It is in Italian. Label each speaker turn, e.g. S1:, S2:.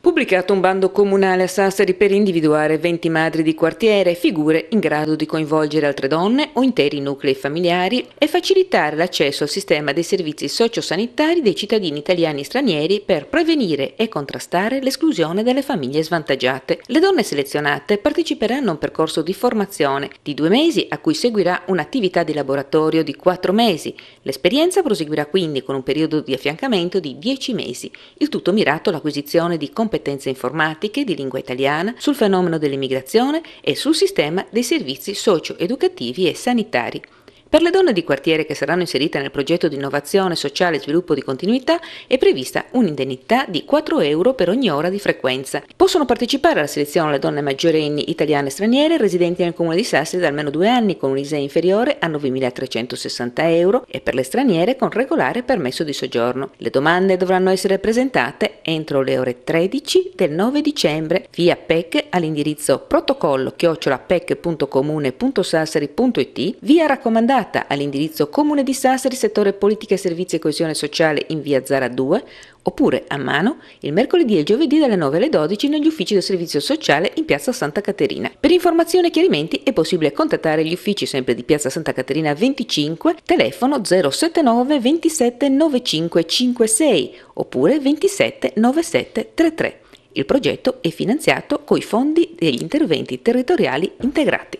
S1: Pubblicato un bando comunale a Sassari per individuare 20 madri di quartiere, figure in grado di coinvolgere altre donne o interi nuclei familiari e facilitare l'accesso al sistema dei servizi sociosanitari dei cittadini italiani e stranieri per prevenire e contrastare l'esclusione delle famiglie svantaggiate. Le donne selezionate parteciperanno a un percorso di formazione di due mesi a cui seguirà un'attività di laboratorio di quattro mesi. L'esperienza proseguirà quindi con un periodo di affiancamento di 10 mesi, il tutto mirato all'acquisizione di competenze competenze informatiche di lingua italiana, sul fenomeno dell'immigrazione e sul sistema dei servizi socio-educativi e sanitari. Per le donne di quartiere che saranno inserite nel progetto di innovazione sociale e sviluppo di continuità è prevista un'indennità di 4 euro per ogni ora di frequenza. Possono partecipare alla selezione le donne maggiorenni italiane e straniere residenti nel comune di Sassari da almeno due anni con un'ISE inferiore a 9.360 euro e per le straniere con regolare permesso di soggiorno. Le domande dovranno essere presentate entro le ore 13 del 9 dicembre via PEC all'indirizzo protocollo-pec.comune.sassari.it via raccomandata inviata all'indirizzo Comune di Sassari, settore politica e servizi e coesione sociale in via Zara 2, oppure a mano il mercoledì e il giovedì dalle 9 alle 12 negli uffici del servizio sociale in piazza Santa Caterina. Per informazioni e chiarimenti è possibile contattare gli uffici sempre di piazza Santa Caterina 25, telefono 079 27 95 56 oppure 27 97 33. Il progetto è finanziato coi fondi degli interventi territoriali integrati.